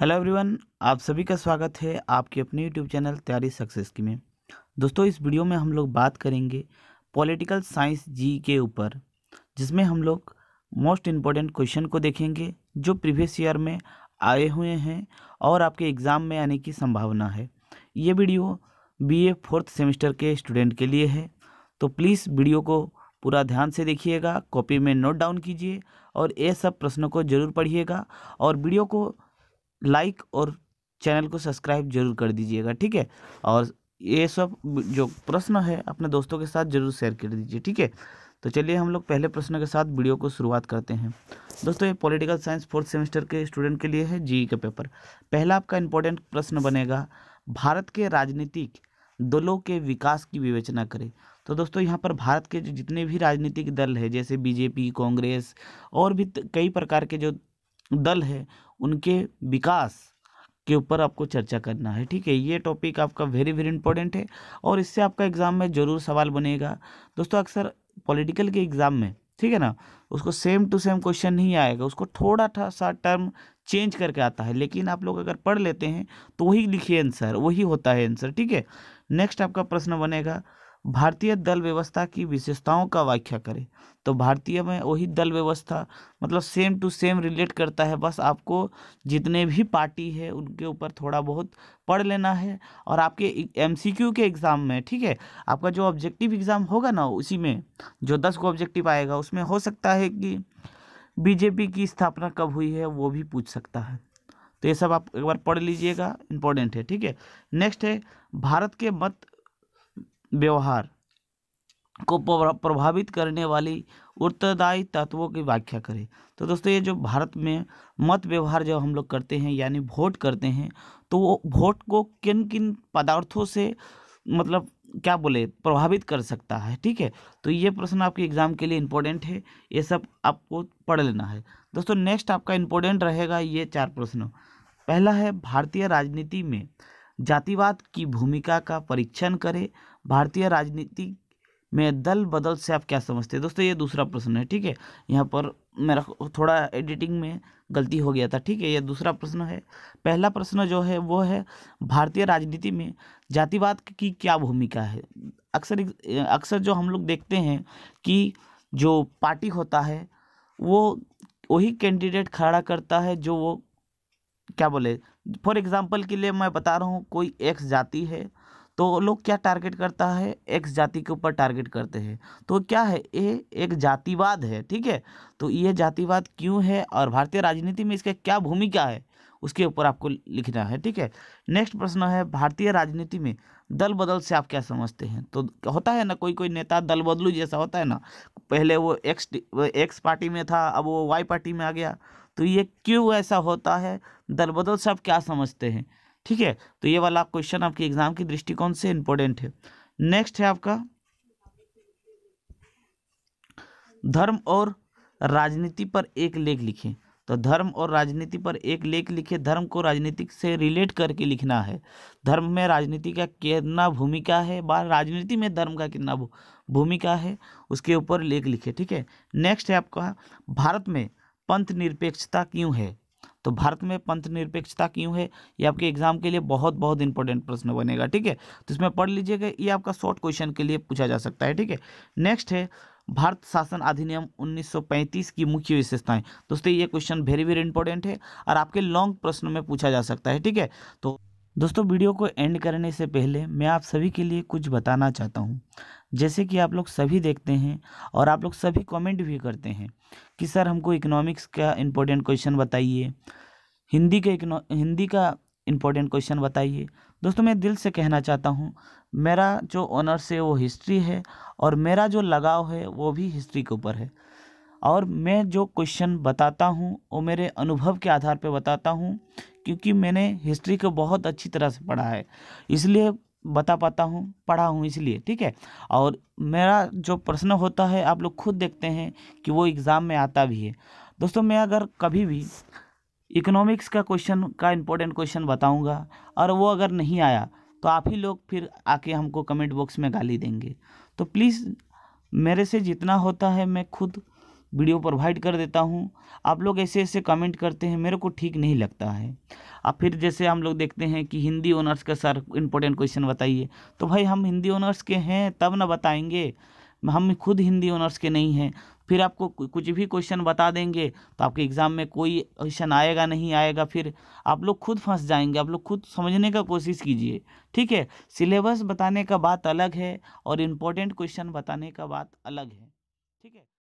hello everyone आप सभी का स्वागत है आपके अपने यूट्यूब चैनल तैयारी सक्सेस की में दोस्तों इस वीडियो में हम लोग बात करेंगे पॉलिटिकल साइंस जी के ऊपर जिसमें हम लोग मोस्ट इम्पॉर्टेंट क्वेश्चन को देखेंगे जो प्रीवियस ईयर में आए हुए हैं और आपके एग्ज़ाम में आने की संभावना है ये वीडियो बी फोर्थ सेमेस्टर के स्टूडेंट के लिए है तो प्लीज़ वीडियो को पूरा ध्यान से देखिएगा कॉपी में नोट डाउन कीजिए और ये सब प्रश्नों को जरूर पढ़िएगा और वीडियो को लाइक और चैनल को सब्सक्राइब जरूर कर दीजिएगा ठीक है और ये सब जो प्रश्न है अपने दोस्तों के साथ जरूर शेयर कर दीजिए ठीक है तो चलिए हम लोग पहले प्रश्न के साथ वीडियो को शुरुआत करते हैं दोस्तों ये पॉलिटिकल साइंस फोर्थ सेमेस्टर के स्टूडेंट के लिए है जी का पेपर पहला आपका इम्पोर्टेंट प्रश्न बनेगा भारत के राजनीतिक दलों के विकास की विवेचना करें तो दोस्तों यहाँ पर भारत के जितने भी राजनीतिक दल है जैसे बीजेपी कांग्रेस और भी कई प्रकार के जो दल है उनके विकास के ऊपर आपको चर्चा करना है ठीक है ये टॉपिक आपका वेरी वेरी इंपॉर्टेंट है और इससे आपका एग्ज़ाम में ज़रूर सवाल बनेगा दोस्तों अक्सर पॉलिटिकल के एग्ज़ाम में ठीक है ना उसको सेम टू सेम क्वेश्चन नहीं आएगा उसको थोड़ा था सा टर्म चेंज करके आता है लेकिन आप लोग अगर पढ़ लेते हैं तो वही लिखिए आंसर वही होता है आंसर ठीक है नेक्स्ट आपका प्रश्न बनेगा भारतीय दल व्यवस्था की विशेषताओं का व्याख्या करें तो भारतीय में वही दल व्यवस्था मतलब सेम टू सेम रिलेट करता है बस आपको जितने भी पार्टी है उनके ऊपर थोड़ा बहुत पढ़ लेना है और आपके एमसीक्यू के एग्ज़ाम में ठीक है आपका जो ऑब्जेक्टिव एग्ज़ाम होगा ना उसी में जो दस को ऑब्जेक्टिव आएगा उसमें हो सकता है कि बीजेपी की स्थापना कब हुई है वो भी पूछ सकता है तो ये सब आप एक बार पढ़ लीजिएगा इंपॉर्टेंट है ठीक है नेक्स्ट है भारत के मत व्यवहार को प्रभावित करने वाली उत्तरदायी तत्वों की व्याख्या करें तो दोस्तों ये जो भारत में मत व्यवहार जब हम लोग करते हैं यानी वोट करते हैं तो वो वोट को किन किन पदार्थों से मतलब क्या बोले प्रभावित कर सकता है ठीक है तो ये प्रश्न आपके एग्जाम के लिए इम्पोर्टेंट है ये सब आपको पढ़ लेना है दोस्तों नेक्स्ट आपका इम्पोर्टेंट रहेगा ये चार प्रश्न पहला है भारतीय राजनीति में जातिवाद की भूमिका का परीक्षण करें भारतीय राजनीति में दल बदल से आप क्या समझते हैं दोस्तों ये दूसरा प्रश्न है ठीक है यहाँ पर मेरा थोड़ा एडिटिंग में गलती हो गया था ठीक है ये दूसरा प्रश्न है पहला प्रश्न जो है वो है भारतीय राजनीति में जातिवाद की क्या भूमिका है अक्सर अक्सर जो हम लोग देखते हैं कि जो पार्टी होता है वो वही कैंडिडेट खड़ा करता है जो वो क्या बोले फॉर एग्जाम्पल के लिए मैं बता रहा हूँ कोई एक्स जाति है तो लोग क्या टारगेट करता है एक्स जाति के ऊपर टारगेट करते हैं तो क्या है ये एक जातिवाद है ठीक है तो ये जातिवाद क्यों है और भारतीय राजनीति में इसका क्या भूमिका है उसके ऊपर आपको लिखना है ठीक है नेक्स्ट प्रश्न है भारतीय राजनीति में दल बदल से आप क्या समझते हैं तो होता है ना कोई कोई नेता दल बदलू जैसा होता है ना पहले वो एक्स एक्स पार्टी में था अब वो वाई पार्टी में आ गया तो ये क्यों ऐसा होता है दल बदल से आप क्या समझते हैं ठीक है तो ये वाला क्वेश्चन आपके एग्जाम की दृष्टिकोण से इंपॉर्टेंट है नेक्स्ट है आपका धर्म और राजनीति पर एक लेख लिखें तो धर्म और राजनीति पर एक लेख लिखे धर्म को राजनीति से रिलेट करके लिखना है धर्म में राजनीति का कितना भूमिका है बाहर राजनीति में धर्म का कितना भूमिका है उसके ऊपर लेख लिखे ठीक है नेक्स्ट है आपका भारत में पंथ निरपेक्षता क्यों है तो भारत में पंथ निरपेक्षता क्यों है ये आपके एग्जाम के लिए बहुत बहुत इंपॉर्टेंट प्रश्न बनेगा ठीक है तो इसमें पढ़ लीजिएगा ये आपका शॉर्ट क्वेश्चन के लिए पूछा जा सकता है ठीक है नेक्स्ट है भारत शासन अधिनियम 1935 की मुख्य विशेषताएं दोस्तों ये क्वेश्चन वेरी वेरी इंपॉर्टेंट है और आपके लॉन्ग प्रश्न में पूछा जा सकता है ठीक है तो दोस्तों वीडियो को एंड करने से पहले मैं आप सभी के लिए कुछ बताना चाहता हूँ जैसे कि आप लोग सभी देखते हैं और आप लोग सभी कमेंट भी करते हैं कि सर हमको इकोनॉमिक्स का इम्पोर्टेंट क्वेश्चन बताइए हिंदी के हिंदी का इम्पोर्टेंट क्वेश्चन बताइए दोस्तों मैं दिल से कहना चाहता हूँ मेरा जो ऑनर्स है वो हिस्ट्री है और मेरा जो लगाव है वो भी हिस्ट्री के ऊपर है और मैं जो क्वेश्चन बताता हूँ वो मेरे अनुभव के आधार पर बताता हूँ क्योंकि मैंने हिस्ट्री को बहुत अच्छी तरह से पढ़ा है इसलिए बता पाता हूँ पढ़ा हूँ इसलिए ठीक है और मेरा जो प्रश्न होता है आप लोग खुद देखते हैं कि वो एग्ज़ाम में आता भी है दोस्तों मैं अगर कभी भी इकोनॉमिक्स का क्वेश्चन का इम्पोर्टेंट क्वेश्चन बताऊँगा और वो अगर नहीं आया तो आप ही लोग फिर आके हमको कमेंट बॉक्स में गाली देंगे तो प्लीज़ मेरे से जितना होता है मैं खुद वीडियो प्रोवाइड कर देता हूँ आप लोग ऐसे ऐसे कमेंट करते हैं मेरे को ठीक नहीं लगता है अब फिर जैसे हम लोग देखते हैं कि हिंदी ऑनर्स का सर इम्पोर्टेंट क्वेश्चन बताइए तो भाई हम हिंदी ऑनर्स के हैं तब ना बताएंगे हम खुद हिंदी ऑनर्स के नहीं हैं फिर आपको कुछ भी क्वेश्चन बता देंगे तो आपके एग्ज़ाम में कोई क्वेश्चन आएगा नहीं आएगा फिर आप लोग खुद फंस जाएंगे आप लोग खुद समझने का कोशिश कीजिए ठीक है सिलेबस बताने का बात अलग है और इम्पोर्टेंट क्वेश्चन बताने का बात अलग है